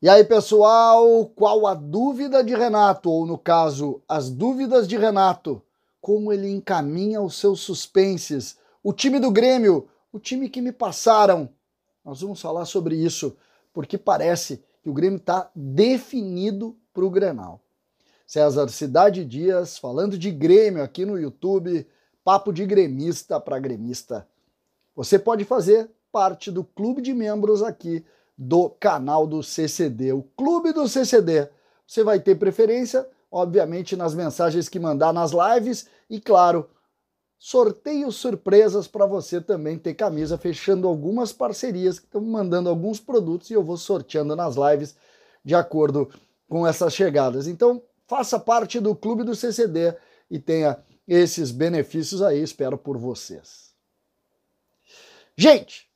E aí, pessoal, qual a dúvida de Renato, ou no caso, as dúvidas de Renato? Como ele encaminha os seus suspenses? O time do Grêmio, o time que me passaram. Nós vamos falar sobre isso, porque parece que o Grêmio está definido para o Grenal. César Cidade Dias falando de Grêmio aqui no YouTube, papo de gremista para gremista. Você pode fazer parte do clube de membros aqui do canal do CCD, o Clube do CCD. Você vai ter preferência, obviamente, nas mensagens que mandar nas lives e, claro, sorteio surpresas para você também ter camisa, fechando algumas parcerias que estão mandando alguns produtos e eu vou sorteando nas lives de acordo com essas chegadas. Então, faça parte do Clube do CCD e tenha esses benefícios aí, espero por vocês. Gente,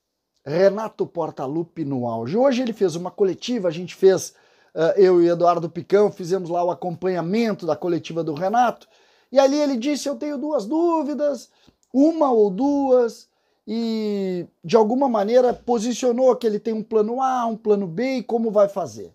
Renato Portaluppi no auge. Hoje ele fez uma coletiva, a gente fez, eh, eu e Eduardo Picão, fizemos lá o acompanhamento da coletiva do Renato, e ali ele disse: Eu tenho duas dúvidas, uma ou duas, e de alguma maneira posicionou que ele tem um plano A, um plano B e como vai fazer.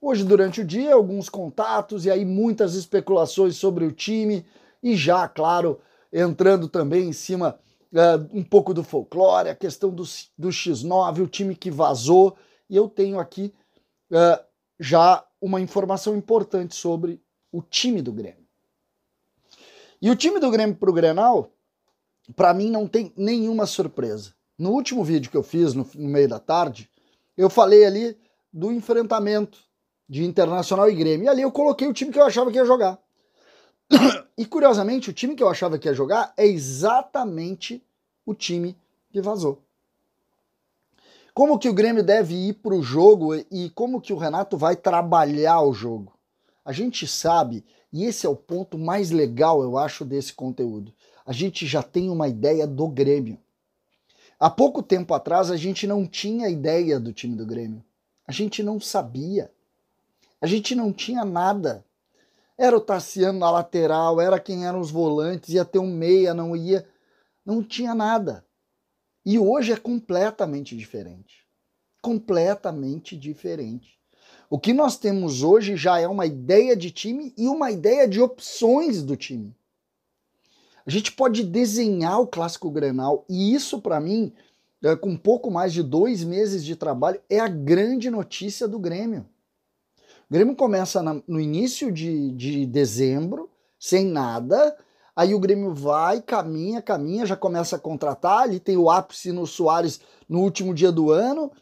Hoje, durante o dia, alguns contatos e aí muitas especulações sobre o time, e já, claro, entrando também em cima uh, um pouco do folclore, a questão do, do X9, o time que vazou. E eu tenho aqui uh, já uma informação importante sobre o time do Grêmio. E o time do Grêmio para o Grenal, para mim, não tem nenhuma surpresa. No último vídeo que eu fiz, no, no meio da tarde, eu falei ali do enfrentamento de Internacional e Grêmio. E ali eu coloquei o time que eu achava que ia jogar. E curiosamente, o time que eu achava que ia jogar é exatamente o time que vazou. Como que o Grêmio deve ir para o jogo e como que o Renato vai trabalhar o jogo? A gente sabe, e esse é o ponto mais legal, eu acho, desse conteúdo. A gente já tem uma ideia do Grêmio. Há pouco tempo atrás, a gente não tinha ideia do time do Grêmio. A gente não sabia. A gente não tinha nada. Era o Tarciano na lateral, era quem eram os volantes, ia ter um meia, não ia. Não tinha nada. E hoje é completamente diferente. Completamente diferente. O que nós temos hoje já é uma ideia de time e uma ideia de opções do time. A gente pode desenhar o clássico Grenal e isso para mim, é, com pouco mais de dois meses de trabalho, é a grande notícia do Grêmio. O Grêmio começa na, no início de, de dezembro, sem nada. Aí o Grêmio vai, caminha, caminha, já começa a contratar. Ali tem o ápice no Soares no último dia do ano.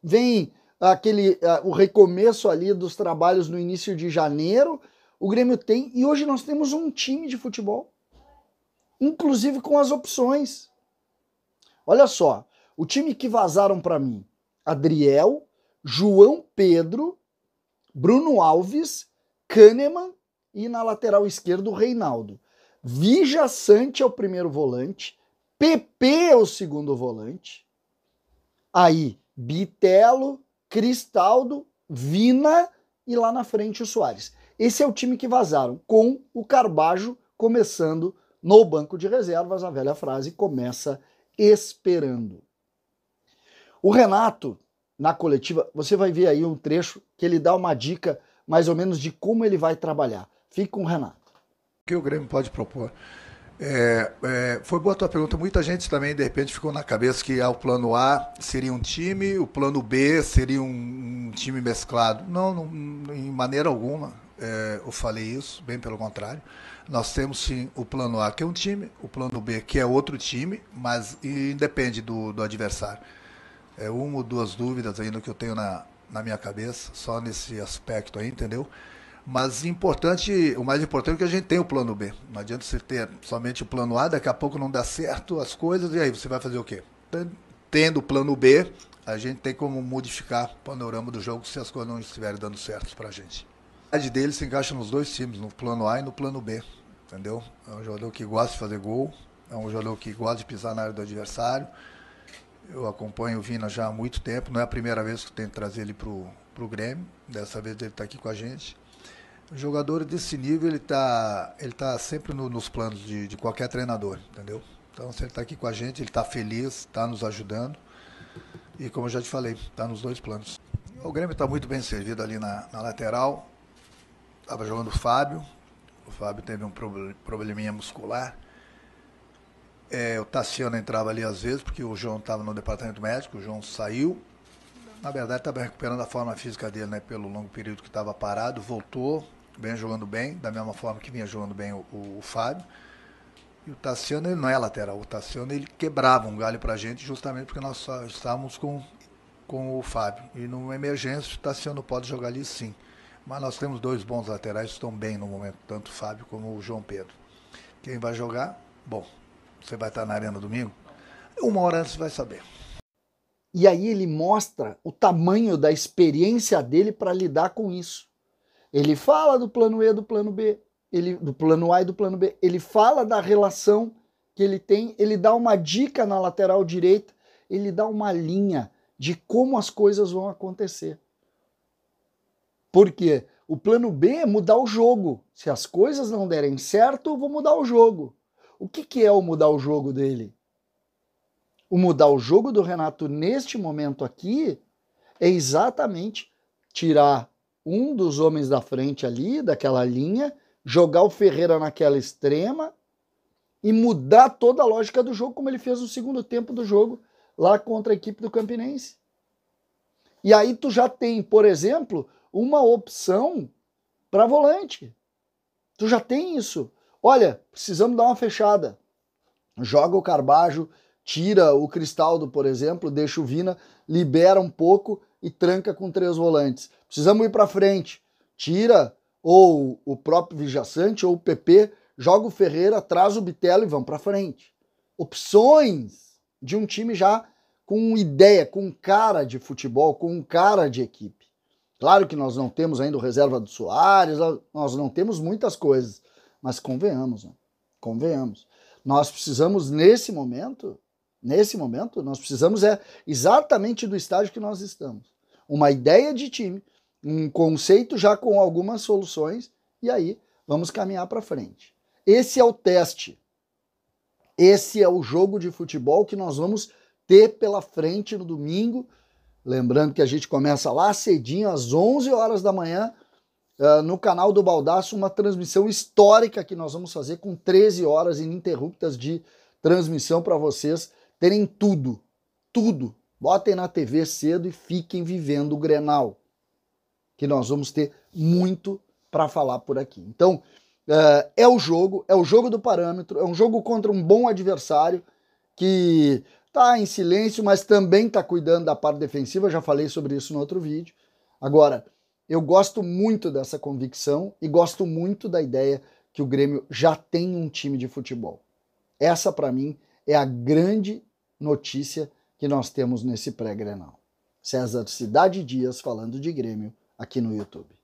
Vem aquele uh, o recomeço ali dos trabalhos no início de janeiro. O Grêmio tem e hoje nós temos um time de futebol, inclusive com as opções. Olha só, o time que vazaram para mim: Adriel, João Pedro, Bruno Alves, Kahneman e na lateral esquerda o Reinaldo. Vija Sante é o primeiro volante, PP é o segundo volante. Aí, Bitelo, Cristaldo, Vina e lá na frente o Soares. Esse é o time que vazaram, com o Carbajo começando no banco de reservas. A velha frase começa esperando. O Renato na coletiva, você vai ver aí um trecho que ele dá uma dica mais ou menos de como ele vai trabalhar. Fique com o Renato. O que o Grêmio pode propor? É, é, foi boa a tua pergunta. Muita gente também, de repente, ficou na cabeça que ah, o plano A seria um time, o plano B seria um, um time mesclado. Não, não, em maneira alguma é, eu falei isso, bem pelo contrário. Nós temos sim o plano A, que é um time, o plano B, que é outro time, mas independe do, do adversário é, uma ou duas dúvidas ainda que eu tenho na, na minha cabeça, só nesse aspecto aí, entendeu? Mas importante, o mais importante é que a gente tem o plano B. Não adianta você ter somente o plano A, daqui a pouco não dá certo as coisas, e aí você vai fazer o quê? Tendo o plano B, a gente tem como modificar o panorama do jogo se as coisas não estiverem dando certo para a gente. A idade dele se encaixa nos dois times, no plano A e no plano B, entendeu? É um jogador que gosta de fazer gol, é um jogador que gosta de pisar na área do adversário, eu acompanho o Vina já há muito tempo, não é a primeira vez que eu tento trazer ele para o Grêmio, dessa vez ele está aqui com a gente. O jogador desse nível, ele está ele tá sempre no, nos planos de, de qualquer treinador, entendeu? Então, se ele está aqui com a gente, ele está feliz, está nos ajudando. E como eu já te falei, está nos dois planos. O Grêmio está muito bem servido ali na, na lateral. Estava jogando o Fábio. O Fábio teve um probleminha muscular. É, o Tassiano entrava ali às vezes, porque o João estava no departamento médico, o João saiu. Na verdade, estava recuperando a forma física dele, né? Pelo longo período que estava parado, voltou, vem jogando bem, da mesma forma que vinha jogando bem o, o, o Fábio. E o Tassiano, ele não é lateral. O Tassiano, ele quebrava um galho para a gente justamente porque nós estávamos com, com o Fábio. E numa emergência, o Tassiano pode jogar ali sim. Mas nós temos dois bons laterais que estão bem no momento, tanto o Fábio como o João Pedro. Quem vai jogar? Bom, você vai estar na arena domingo, uma hora antes você vai saber. E aí ele mostra o tamanho da experiência dele para lidar com isso. Ele fala do plano E, do plano B, ele, do plano A e do plano B. Ele fala da relação que ele tem, ele dá uma dica na lateral direita, ele dá uma linha de como as coisas vão acontecer. Por quê? O plano B é mudar o jogo. Se as coisas não derem certo, eu vou mudar o jogo. O que, que é o mudar o jogo dele? O mudar o jogo do Renato neste momento aqui é exatamente tirar um dos homens da frente ali, daquela linha, jogar o Ferreira naquela extrema e mudar toda a lógica do jogo, como ele fez no segundo tempo do jogo lá contra a equipe do Campinense. E aí tu já tem, por exemplo, uma opção para volante. Tu já tem isso. Olha, precisamos dar uma fechada. Joga o carbajo, tira o cristaldo, por exemplo, deixa o Vina, libera um pouco e tranca com três volantes. Precisamos ir para frente. Tira ou o próprio Vijaçante ou o PP, joga o Ferreira, traz o Bitelo e vão para frente. Opções de um time já com ideia, com cara de futebol, com cara de equipe. Claro que nós não temos ainda o reserva do Soares, nós não temos muitas coisas, mas convenhamos, né? convenhamos. Nós precisamos nesse momento, nesse momento, nós precisamos é exatamente do estágio que nós estamos. Uma ideia de time, um conceito já com algumas soluções e aí vamos caminhar para frente. Esse é o teste. Esse é o jogo de futebol que nós vamos ter pela frente no domingo. Lembrando que a gente começa lá cedinho às 11 horas da manhã uh, no canal do Baldaço uma transmissão histórica que nós vamos fazer com 13 horas ininterruptas de transmissão para vocês terem tudo, tudo. Botem na TV cedo e fiquem vivendo o Grenal, que nós vamos ter muito para falar por aqui. Então, uh, é o jogo, é o jogo do parâmetro, é um jogo contra um bom adversário que tá em silêncio, mas também tá cuidando da parte defensiva, já falei sobre isso no outro vídeo. Agora, eu gosto muito dessa convicção e gosto muito da ideia que o Grêmio já tem um time de futebol. Essa, para mim, é a grande notícia que nós temos nesse pré-grenal. César Cidade Dias falando de Grêmio aqui no YouTube.